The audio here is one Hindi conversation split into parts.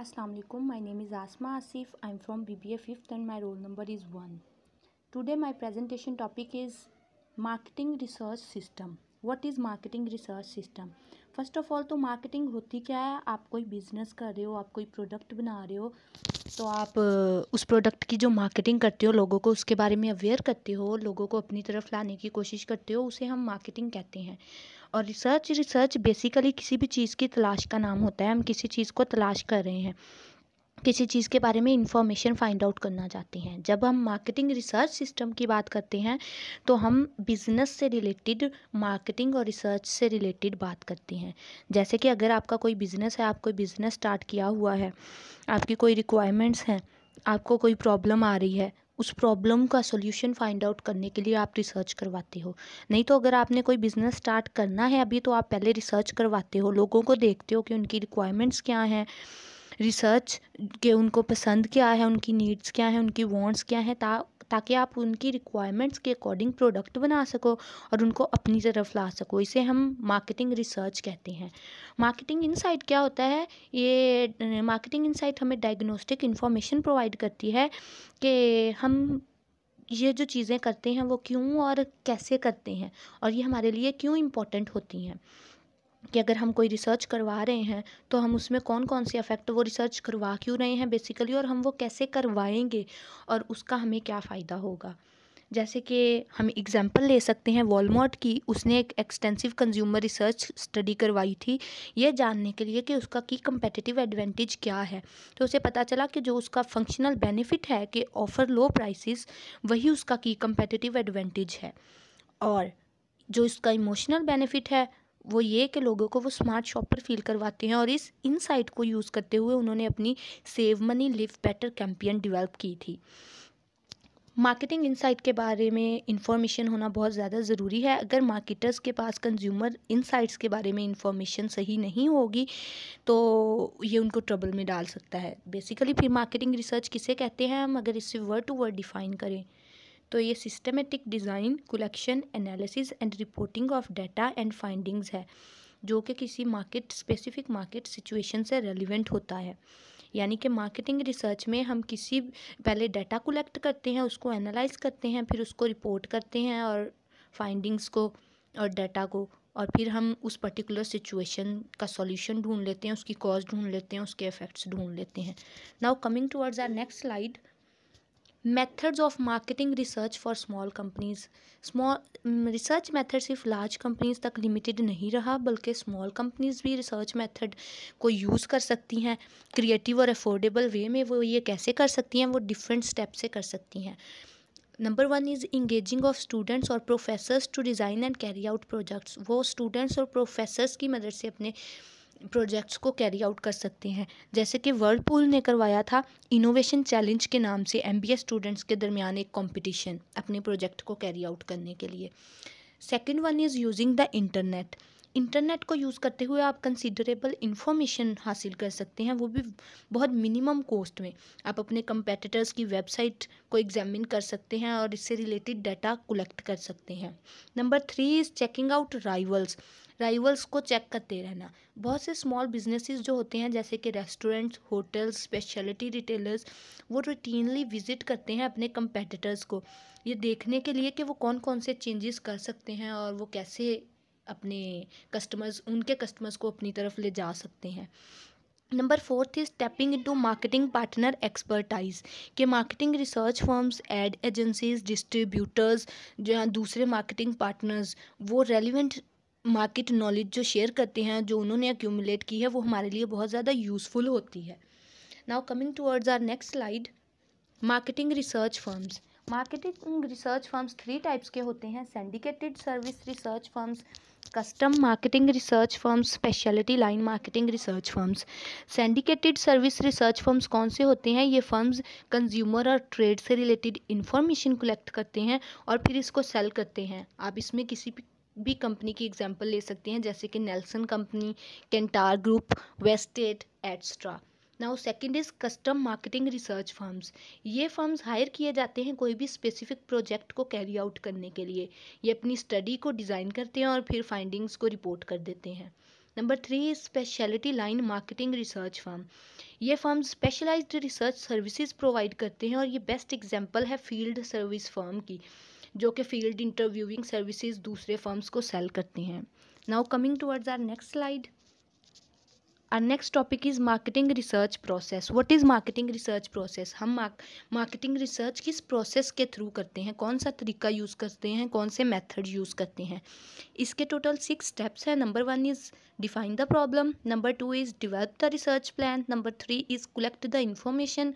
Assalamu alaikum my name is Asma Asif I'm from BBA 5th and my roll number is 1 Today my presentation topic is marketing research system what is marketing research system first of all तो मार्केटिंग होती क्या है आप कोई बिजनेस कर रहे हो आप कोई प्रोडक्ट बना रहे हो तो आप उस प्रोडक्ट की जो मार्केटिंग करते हो लोगों को उसके बारे में अवेयर करते हो लोगों को अपनी तरफ लाने की कोशिश करते हो उसे हम मार्केटिंग कहते हैं और रिसर्च रिसर्च बेसिकली किसी भी चीज़ की तलाश का नाम होता है हम किसी चीज़ को तलाश कर रहे हैं किसी चीज़ के बारे में इंफॉर्मेशन फाइंड आउट करना चाहते हैं जब हम मार्केटिंग रिसर्च सिस्टम की बात करते हैं तो हम बिज़नेस से रिलेटेड मार्केटिंग और रिसर्च से रिलेटेड बात करते हैं जैसे कि अगर आपका कोई बिज़नेस है आप कोई बिज़नेस स्टार्ट किया हुआ है आपकी कोई रिक्वायरमेंट्स हैं आपको कोई प्रॉब्लम आ रही है उस प्रॉब्लम का सोल्यूशन फाइंड आउट करने के लिए आप रिसर्च करवाते हो नहीं तो अगर आपने कोई बिज़नेस स्टार्ट करना है अभी तो आप पहले रिसर्च करवाते हो लोगों को देखते हो कि उनकी रिक्वायरमेंट्स क्या हैं रिसर्च के उनको पसंद क्या है उनकी नीड्स क्या है उनकी वॉन्ट्स क्या हैं ता ताकि आप उनकी रिक्वायरमेंट्स के अकॉर्डिंग प्रोडक्ट बना सको और उनको अपनी तरफ ला सको इसे हम मार्केटिंग रिसर्च कहते हैं मार्केटिंग इनसाइट क्या होता है ये मार्केटिंग इनसाइट हमें डायग्नोस्टिक इन्फॉर्मेशन प्रोवाइड करती है कि हम ये जो चीज़ें करते हैं वो क्यों और कैसे करते हैं और ये हमारे लिए क्यों इम्पोर्टेंट होती हैं कि अगर हम कोई रिसर्च करवा रहे हैं तो हम उसमें कौन कौन से अफेक्ट वो रिसर्च करवा क्यों रहे हैं बेसिकली और हम वो कैसे करवाएंगे और उसका हमें क्या फ़ायदा होगा जैसे कि हम एग्ज़ाम्पल ले सकते हैं वॉलमार्ट की उसने एक एक्सटेंसिव कंज्यूमर रिसर्च स्टडी करवाई थी ये जानने के लिए कि उसका की कंपेटिटिव एडवांटेज क्या है तो उसे पता चला कि जो उसका फंक्शनल बेनिफिट है कि ऑफ़र लो प्राइसेस वही उसका की कंपेटिटिव एडवांटेज है और जो इसका इमोशनल बेनिफिट है वो ये कि लोगों को वो स्मार्ट शॉपर फील करवाते हैं और इस इनसाइट को यूज़ करते हुए उन्होंने अपनी save money live better campaign develop की थी मार्केटिंग इनसाइट के बारे में इंफॉर्मेशन होना बहुत ज़्यादा ज़रूरी है अगर मार्केटर्स के पास कंज्यूमर इनसाइट्स के बारे में इंफॉर्मेशन सही नहीं होगी तो ये उनको ट्रबल में डाल सकता है बेसिकली फिर मार्केटिंग रिसर्च किसे कहते हैं हम अगर इसे वर्ड टू वर्ड डिफ़ाइन करें तो ये systematic design collection analysis and reporting of data and findings है जो कि किसी मार्केट स्पेसिफिक मार्केट सिचुएशन से रेलिवेंट होता है यानी कि मार्केटिंग रिसर्च में हम किसी पहले डाटा कलेक्ट करते हैं उसको एनालाइज करते हैं फिर उसको रिपोर्ट करते हैं और फाइंडिंग्स को और डाटा को और फिर हम उस पर्टिकुलर सिचुएशन का सॉल्यूशन ढूंढ लेते हैं उसकी कॉज ढूंढ लेते हैं उसके इफ़ेक्ट्स ढूंढ लेते हैं now coming towards our next slide methods of marketing research for small companies small research method सिर्फ लार्ज कंपनीज तक लिमिटेड नहीं रहा बल्कि स्मॉल कंपनीज भी रिसर्च मैथड को यूज़ कर सकती हैं क्रिएटिव और अफोर्डेबल वे में वो ये कैसे कर सकती हैं वो डिफरेंट स्टेप से कर सकती हैं number one is engaging of students और professors to design and carry out projects वो स्टूडेंट्स और प्रोफेसर्स की मदद से अपने प्रोजेक्ट्स को कैरी आउट कर सकते हैं जैसे कि वर्लपूल ने करवाया था इनोवेशन चैलेंज के नाम से एम स्टूडेंट्स के दरमियान एक कॉम्पिटिशन अपने प्रोजेक्ट को कैरी आउट करने के लिए second one is using the internet internet को यूज़ करते हुए आप कंसिडरेबल इन्फॉर्मेशन हासिल कर सकते हैं वो भी बहुत मिनिमम कॉस्ट में आप अपने कंपेटिटर्स की वेबसाइट को एग्जामिन कर सकते हैं और इससे रिलेटेड डाटा कलेक्ट कर सकते हैं number three is checking out rivals rivals को चेक करते रहना बहुत से स्मॉल बिजनेसेस जो होते हैं जैसे कि रेस्टोरेंट्स होटल्स स्पेशलिटी रिटेलर्स वो रूटीनली विज़िट करते हैं अपने कंपेटिटर्स को ये देखने के लिए कि वो कौन कौन से चेंजेस कर सकते हैं और वो कैसे अपने कस्टमर्स उनके कस्टमर्स को अपनी तरफ ले जा सकते हैं number fourth is tapping into marketing partner expertise के marketing research firms ad agencies distributors जो हैं दूसरे मार्केटिंग पार्टनर्स वो रेलिवेंट मार्केट नॉलेज जो शेयर करते हैं जो उन्होंने एक्यूमुलेट की है वो हमारे लिए बहुत ज़्यादा यूज़फुल होती है now coming towards our next slide marketing research firms marketing research firms three types के होते हैं syndicated service research firms custom marketing research firms speciality line marketing research firms syndicated service research firms कौन से होते हैं ये फर्म्स कंज्यूमर और ट्रेड से रिलेटेड इन्फॉर्मेशन कलेक्ट करते हैं और फिर इसको सेल करते हैं आप इसमें किसी भी भी कंपनी की एग्जांपल ले सकते हैं जैसे कि Nielsen company Kantar group Westat etcetera now second is custom marketing research firms ये फर्म्स हायर किए जाते हैं कोई भी स्पेसिफिक प्रोजेक्ट को कैरी आउट करने के लिए ये अपनी स्टडी को डिज़ाइन करते हैं और फिर फाइंडिंग्स को रिपोर्ट कर देते हैं number three specialty line marketing research firm ये firm specialized research services provide करते हैं और ये बेस्ट एग्जांपल है फील्ड सर्विस फर्म की जो कि फील्ड इंटरव्यूइंग सर्विसेज दूसरे फर्म्स को सेल करती हैं now coming towards our next slide our next topic is marketing research process what is marketing research process हम मार्केटिंग रिसर्च किस प्रोसेस के थ्रू करते हैं कौन सा तरीका यूज करते हैं कौन से मेथड यूज करते हैं इसके टोटल सिक्स स्टेप्स हैं number one is define the problem number two is develop the research plan number three is collect the information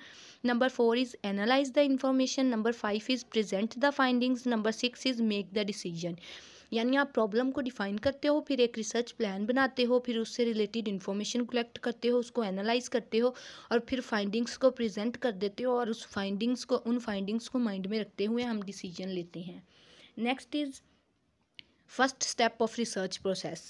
number four is analyse the information number five is present the findings number six is make the decision यानी आप प्रॉब्लम को डिफाइन करते हो फिर एक रिसर्च प्लान बनाते हो फिर उससे रिलेटेड इन्फॉर्मेशन कलेक्ट करते हो उसको एनालाइज करते हो और फिर फाइंडिंग्स को प्रेजेंट कर देते हो और उस फाइंडिंग्स को उन फाइंडिंग्स को माइंड में रखते हुए हम डिसीजन लेते हैं next is first step of research process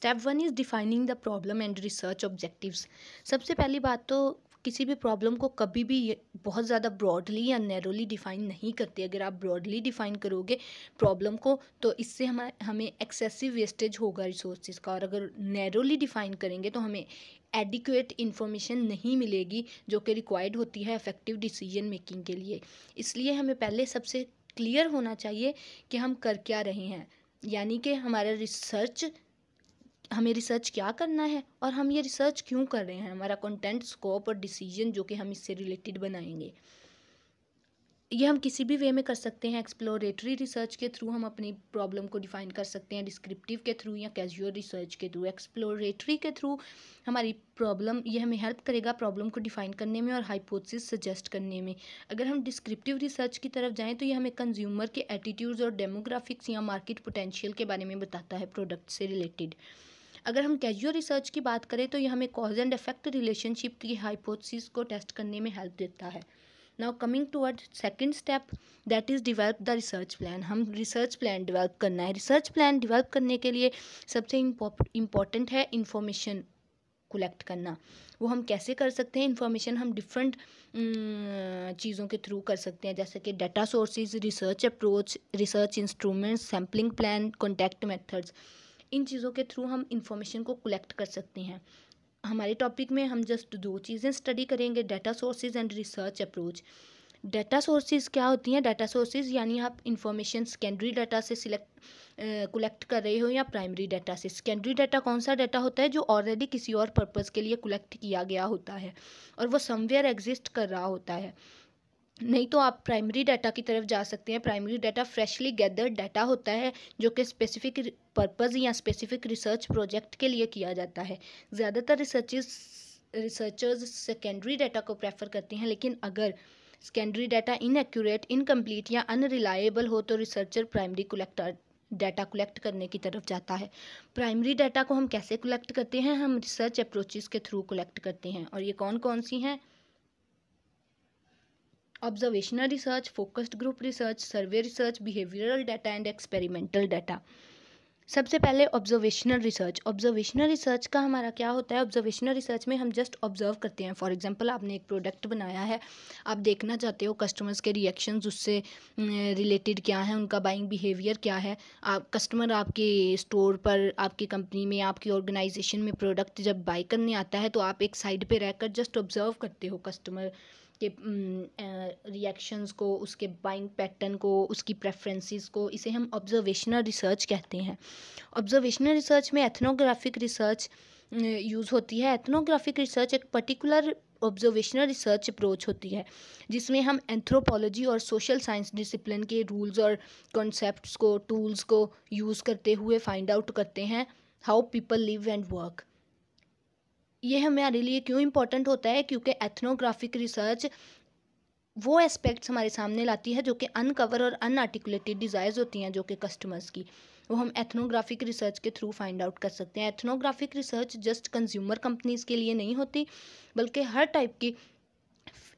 step one is defining the problem and research objectives सबसे पहली बात तो किसी भी प्रॉब्लम को कभी भी बहुत ज़्यादा ब्रॉडली या नैरोली डिफ़ाइन नहीं करते अगर आप ब्रॉडली डिफ़ाइन करोगे प्रॉब्लम को तो इससे हम हमें एक्सेसिव वेस्टेज होगा रिसोर्सेज का और अगर नैरोली डिफ़ाइन करेंगे तो हमें एडिक्वेट इन्फॉर्मेशन नहीं मिलेगी जो कि रिक्वायर्ड होती है इफेक्टिव डिसीजन मेकिंग के लिए इसलिए हमें पहले सबसे क्लियर होना चाहिए कि हम कर क्या रहे हैं यानी कि हमारा रिसर्च हमें रिसर्च क्या करना है और हम ये रिसर्च क्यों कर रहे हैं हमारा कंटेंट स्कोप और डिसीजन जो कि हम इससे रिलेटेड बनाएंगे ये हम किसी भी वे में कर सकते हैं एक्सप्लोरेटरी रिसर्च के थ्रू हम अपनी प्रॉब्लम को डिफाइन कर सकते हैं डिस्क्रिप्टिव के थ्रू या कैजुअल रिसर्च के थ्रू एक्सप्लोरेटरी के थ्रू हमारी प्रॉब्लम ये हमें हेल्प करेगा प्रॉब्लम को डिफाइन करने में और हाइपोथेसिस सजेस्ट करने में अगर हम डिस्क्रिप्टिव रिसर्च की तरफ जाएँ तो ये हमें कंज्यूमर के एटीट्यूड्स और डेमोग्राफिक्स या मार्केट पोटेंशियल के बारे में बताता है प्रोडक्ट से रिलेटेड अगर हम कैजुअल रिसर्च की बात करें तो ये हमें कॉज एंड इफेक्ट रिलेशनशिप की हाइपोथेसिस को टेस्ट करने में हेल्प देता है now coming toward second step that is develop the research plan हम रिसर्च प्लान डिवेल्प करना है रिसर्च प्लान डिवेल्प करने के लिए सबसे इम्पॉर्टेंट है इन्फॉर्मेशन कलेक्ट करना वो हम कैसे कर सकते हैं इन्फॉर्मेशन हम डिफरेंट चीज़ों के थ्रू कर सकते हैं जैसे कि data sources research approach research instruments sampling plan contact methods इन चीज़ों के थ्रू हम इंफॉर्मेशन को कलेक्ट कर सकते हैं हमारे टॉपिक में हम जस्ट दो चीज़ें स्टडी करेंगे data sources and research approach data sources क्या होती हैं डाटा सोर्सेज यानी आप इंफॉर्मेशन सेकेंडरी डाटा से सिलेक्ट कलेक्ट कर रहे हो या प्राइमरी डाटा से सेकेंडरी डाटा कौन सा डाटा होता है जो ऑलरेडी किसी और पर्पज़ के लिए कलेक्ट किया गया होता है और वो समवेयर एग्जिस्ट कर रहा होता है नहीं तो आप प्राइमरी डाटा की तरफ जा सकते हैं primary data freshly gathered data होता है जो कि स्पेसिफिक पर्पज़ या स्पेसिफिक रिसर्च प्रोजेक्ट के लिए किया जाता है ज़्यादातर रिसर्च रिसर्चर्स सेकेंडरी डाटा को प्रेफर करते हैं लेकिन अगर सेकेंडरी डाटा इनएक्यूरेट इनकम्प्लीट या अनरिलायबल हो तो researcher primary collector data collect करने की तरफ जाता है प्राइमरी डाटा को हम कैसे कलेक्ट करते हैं हम रिसर्च अप्रोचेज़ के थ्रू कलेक्ट करते हैं और ये कौन कौन सी हैं observational research focused group research survey research behavioural data and experimental data सबसे पहले ऑब्जर्वेशनल रिसर्च ऑब्जर्वेशनल रिसर्च का हमारा क्या होता है ऑब्जर्वेशनल रिसर्च में हम जस्ट ऑब्जर्व करते हैं फॉर एग्जांपल आपने एक प्रोडक्ट बनाया है आप देखना चाहते हो कस्टमर्स के रिएक्शंस उससे रिलेटेड क्या है उनका बाइंग बिहेवियर क्या है आप कस्टमर आपके स्टोर पर आपकी कंपनी में आपकी ऑर्गेनाइजेशन में प्रोडक्ट जब बाई करने आता है तो आप एक साइड पर रहकर जस्ट ऑब्जर्व करते हो कस्टमर उसके रिएक्शंस को उसके बाइंग पैटर्न को उसकी प्रेफरेंसेस को इसे हम ऑब्जर्वेशनल रिसर्च कहते हैं ऑब्जर्वेशनल रिसर्च में एथनोग्राफिक रिसर्च यूज़ होती है एथनोग्राफिक रिसर्च एक पर्टिकुलर ऑब्जर्वेशनल रिसर्च अप्रोच होती है जिसमें हम एंथ्रोपोलॉजी और सोशल साइंस डिसिप्लिन के रूल्स और कॉन्सेप्ट्स को टूल्स को यूज़ करते हुए फाइंड आउट करते हैं how people live and work ये हमारे लिए क्यों इम्पोर्टेंट होता है क्योंकि एथनोग्राफिक रिसर्च वो एस्पेक्ट्स हमारे सामने लाती है जो कि अनकवर और अनआर्टिकुलेटेड डिज़ायर्स होती हैं जो कि कस्टमर्स की वो हम एथनोग्राफिक रिसर्च के थ्रू फाइंड आउट कर सकते हैं ethnographic research just consumer companies के लिए नहीं होती बल्कि हर टाइप की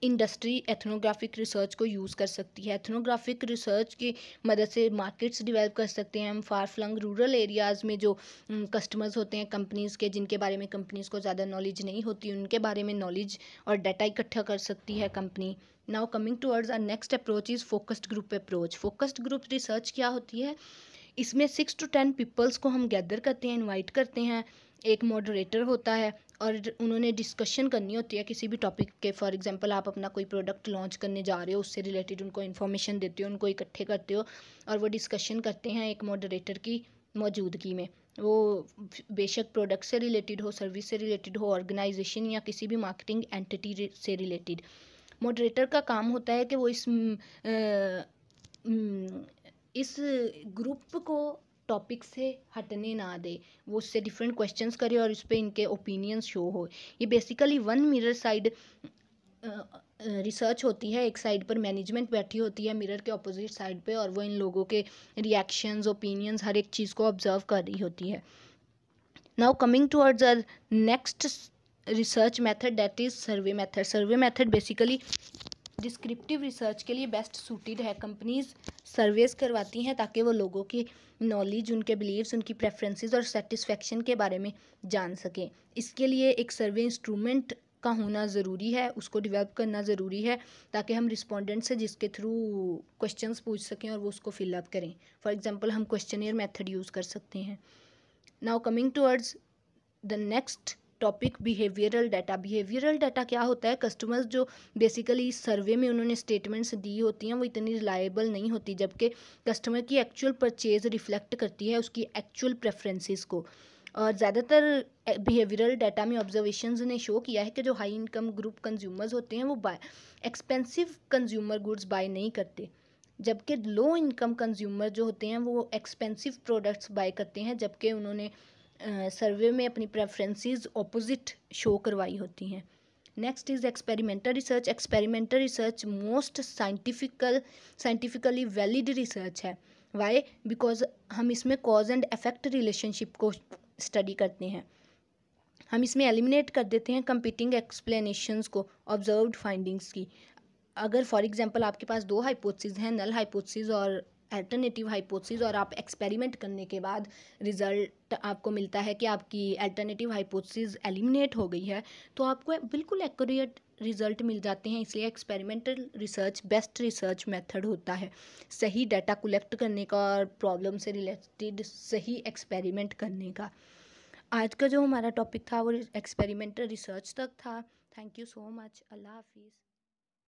इंडस्ट्री एथनोग्राफिक रिसर्च को यूज़ कर सकती है एथनोग्राफिक रिसर्च की मदद से मार्केट्स डिवेल्प कर सकते हैं हम फार फ्लंग रूरल एरियाज़ में जो कस्टमर्स होते हैं कंपनीज़ के जिनके बारे में कंपनीज़ को ज़्यादा नॉलेज नहीं होती उनके बारे में नॉलेज और डाटा इकट्ठा कर सकती है company now coming towards our next approach is focused group approach focused group research क्या होती है इसमें सिक्स टू टेन पीपल्स को हम गैदर करते हैं इन्वाइट करते हैं एक मॉडरेटर होता है और उन्होंने डिस्कशन करनी होती है किसी भी टॉपिक के फॉर एग्जांपल आप अपना कोई प्रोडक्ट लॉन्च करने जा रहे हो उससे रिलेटेड उनको इन्फॉर्मेशन देते हो उनको इकट्ठे करते हो और वो डिस्कशन करते हैं एक मॉडरेटर की मौजूदगी में वो बेशक प्रोडक्ट से रिलेटेड हो सर्विस से रिलेटेड हो ऑर्गेनाइजेशन या किसी भी मार्केटिंग एंटिटी से रिलेटेड मॉडरेटर का काम होता है कि वो इस आ, इस ग्रुप को टॉपिक से हटने ना दे वो उससे डिफरेंट क्वेश्चंस करे और उस पर इनके ओपिनियंस शो हो ये basically one mirror side research होती है एक साइड पर मैनेजमेंट बैठी होती है मिरर के ऑपोजिट साइड पे और वो इन लोगों के रिएक्शंस ओपिनियंस हर एक चीज़ को ऑब्जर्व कर रही होती है now coming towards uh next research method that is survey method survey method basically descriptive research के लिए बेस्ट सूटेड है कंपनीज सर्वेस करवाती हैं ताकि वो लोगों की नॉलेज उनके बिलीव्स उनकी प्रेफरेंसेस और सेटिस्फेक्शन के बारे में जान सकें इसके लिए एक सर्वे इंस्ट्रूमेंट का होना ज़रूरी है उसको डिवेलप करना ज़रूरी है ताकि हम रिस्पोंडेंट से जिसके थ्रू क्वेश्चन पूछ सकें और वो उसको फिलअप करें फॉर एग्जाम्पल हम क्वेश्चन मेथड यूज़ कर सकते हैं now coming towards the next topic behavioural data behavioural data क्या होता है कस्टमर्स जो बेसिकली सर्वे में उन्होंने स्टेटमेंट्स दी होती हैं वो इतनी रिलायबल नहीं होती जबकि कस्टमर की एक्चुअल परचेज रिफ्लेक्ट करती है उसकी एक्चुअल प्रेफरेंसेस को और ज़्यादातर बिहेवियरल डाटा में ऑब्जर्वेशंस ने शो किया है कि जो हाई इनकम ग्रुप कंज्यूमर्स होते हैं वो buy expensive consumer goods buy नहीं करते जबकि लो इनकम कंज्यूमर जो होते हैं वो एक्सपेंसिव प्रोडक्ट्स बाय करते हैं जबकि उन्होंने सर्वे में अपनी प्रेफरेंसेस ऑपोजिट शो करवाई होती हैं next is experimental research experimental research most scientifical scientifically valid research है वाई बिकॉज हम इसमें कॉज एंड इफेक्ट रिलेशनशिप को स्टडी करते हैं हम इसमें एलिमिनेट कर देते हैं कंपीटिंग एक्सप्लेनेशंस को ऑब्जर्व्ड फाइंडिंग्स की अगर फॉर एग्जांपल आपके पास दो हाइपोथेसिस हैं नल हाइपोथेसिस और अल्टरनेटिव हाइपोथेसिस और आप एक्सपेरिमेंट करने के बाद रिज़ल्ट आपको मिलता है कि आपकी अल्टरनेटिव हाइपोसिस एलिमिनेट हो गई है तो आपको बिल्कुल एक्यूरेट रिज़ल्ट मिल जाते हैं इसलिए experimental research best research method होता है सही डाटा कलेक्ट करने का और प्रॉब्लम से रिलेटेड सही एक्सपेरिमेंट करने का आज का जो हमारा टॉपिक था वो एक्सपेरिमेंटल रिसर्च तक था थैंक यू सो मच अल्लाह हाफिज़